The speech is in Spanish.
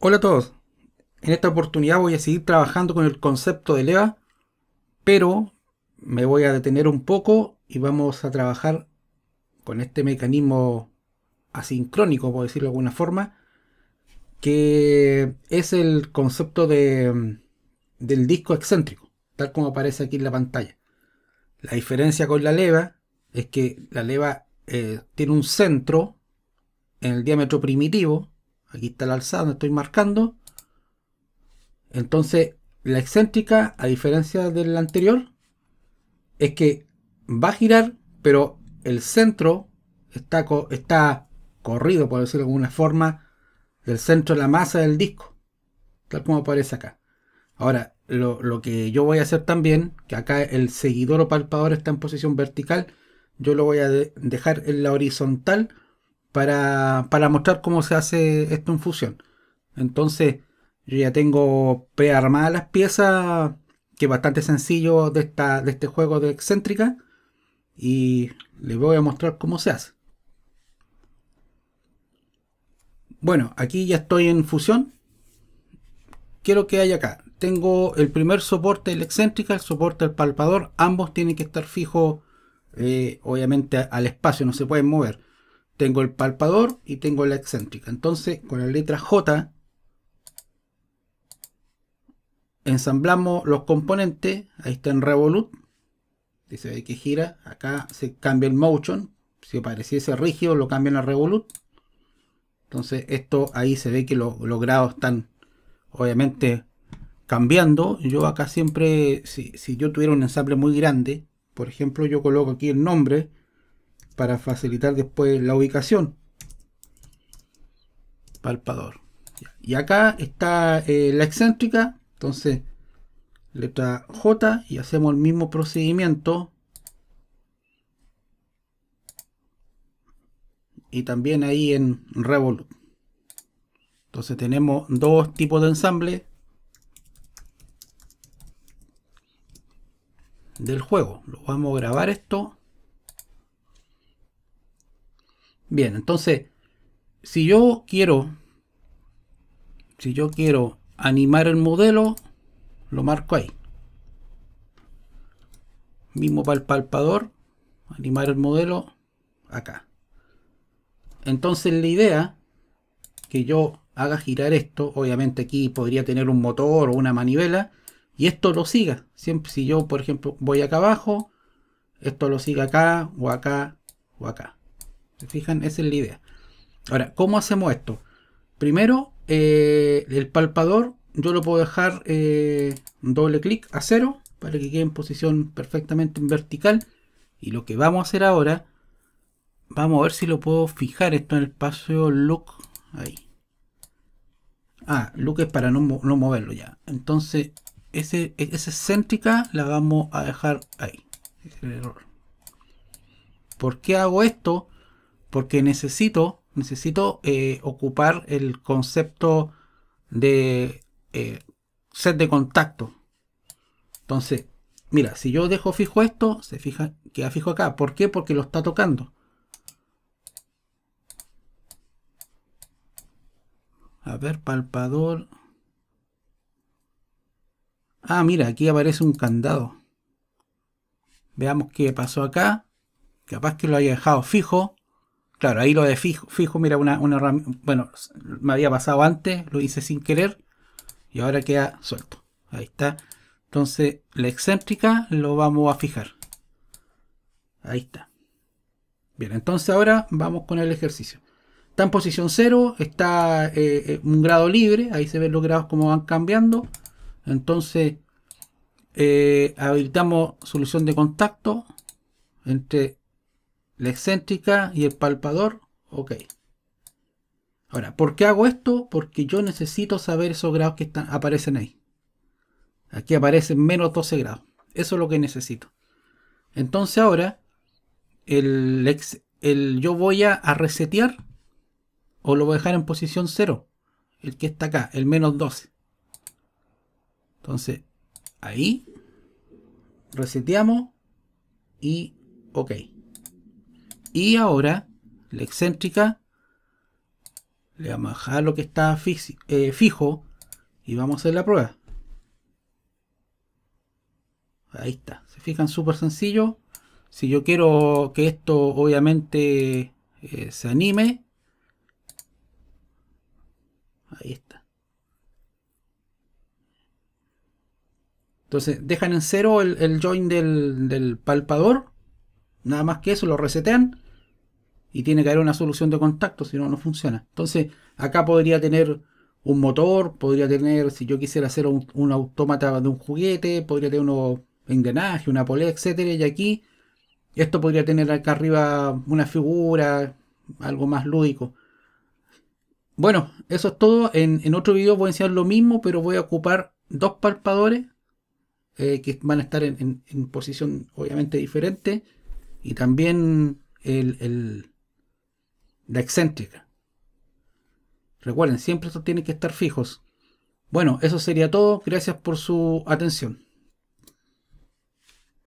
Hola a todos. En esta oportunidad voy a seguir trabajando con el concepto de leva, pero me voy a detener un poco y vamos a trabajar con este mecanismo asincrónico, por decirlo de alguna forma, que es el concepto del disco excéntrico, tal como aparece aquí en la pantalla. La diferencia con la leva es que la leva eh, tiene un centro en el diámetro primitivo, Aquí está la alzada donde estoy marcando. Entonces, la excéntrica, a diferencia del anterior, es que va a girar, pero el centro está, corrido, por decirlo de alguna forma, del centro de la masa del disco, tal como aparece acá. Ahora, lo, que yo voy a hacer también, que acá el seguidor o palpador está en posición vertical, yo lo voy a dejar en la horizontal para, para mostrar cómo se hace esto en fusión. Entonces, yo ya tengo prearmadas las piezas, que es bastante sencillo de, de este juego de excéntrica. Y les voy a mostrar cómo se hace. Bueno, aquí ya estoy en fusión. Quiero que hay acá? Tengo el primer soporte del excéntrica, el soporte del palpador. Ambos tienen que estar fijos, eh, obviamente, al espacio, no se pueden mover. Tengo el palpador y tengo la excéntrica. Entonces, con la letra J, ensamblamos los componentes. Ahí está en Revolut. Dice ve que gira. Acá se cambia el motion. Si pareciese rígido, lo cambian a Revolut. Entonces, esto ahí se ve que los grados están obviamente cambiando. Yo acá siempre, si, si yo tuviera un ensamble muy grande, por ejemplo, yo coloco aquí el nombre para facilitar después la ubicación. Palpador. Y acá está eh, la excéntrica. Entonces, letra J y hacemos el mismo procedimiento. Y también ahí en Revolut. Entonces tenemos dos tipos de ensamble del juego. Lo vamos a grabar esto. Bien, entonces, si yo quiero, si yo quiero animar el modelo, lo marco ahí. Mismo para el palpador, animar el modelo acá. Entonces la idea que yo haga girar esto, obviamente aquí podría tener un motor o una manivela, y esto lo siga. Siempre, si yo, por ejemplo, voy acá abajo, esto lo siga acá, o acá, o acá. ¿Se fijan? Esa es la idea. Ahora, ¿cómo hacemos esto? Primero, eh, el palpador yo lo puedo dejar eh, doble clic a cero para que quede en posición perfectamente en vertical. Y lo que vamos a hacer ahora, vamos a ver si lo puedo fijar esto en el espacio look. Ahí. Ah, look es para no, no moverlo ya. Entonces, ese, esa céntrica la vamos a dejar ahí. es el error. ¿Por qué hago esto? porque necesito, necesito eh, ocupar el concepto de eh, set de contacto. Entonces, mira, si yo dejo fijo esto, se fija, queda fijo acá. ¿Por qué? Porque lo está tocando. A ver, palpador. Ah, mira, aquí aparece un candado. Veamos qué pasó acá. Capaz que lo haya dejado fijo. Claro, ahí lo de fijo, fijo mira, una, una Bueno, me había pasado antes, lo hice sin querer y ahora queda suelto. Ahí está. Entonces, la excéntrica lo vamos a fijar. Ahí está. Bien, entonces ahora vamos con el ejercicio. Está en posición cero, está eh, eh, un grado libre, ahí se ven los grados como van cambiando. Entonces, eh, habilitamos solución de contacto entre la excéntrica y el palpador, ok. Ahora, ¿por qué hago esto? Porque yo necesito saber esos grados que están, aparecen ahí. Aquí aparecen menos 12 grados. Eso es lo que necesito. Entonces ahora, el, ex, el yo voy a, a, resetear o lo voy a dejar en posición 0. El que está acá, el menos 12. Entonces, ahí, reseteamos y ok. Y ahora la excéntrica, le vamos a dejar lo que está eh, fijo y vamos a hacer la prueba. Ahí está, se fijan súper sencillo. Si yo quiero que esto obviamente eh, se anime, ahí está. Entonces dejan en cero el, join del, del palpador Nada más que eso, lo resetean y tiene que haber una solución de contacto, si no, no funciona. Entonces, acá podría tener un motor, podría tener, si yo quisiera hacer un, autómata de un juguete, podría tener un engranaje, una polea, etcétera, y aquí esto podría tener acá arriba una figura, algo más lúdico. Bueno, eso es todo. En, otro video voy a enseñar lo mismo, pero voy a ocupar dos palpadores eh, que van a estar en posición obviamente diferente y también el, el, la excéntrica. Recuerden, siempre estos tienen que estar fijos. Bueno, eso sería todo. Gracias por su atención.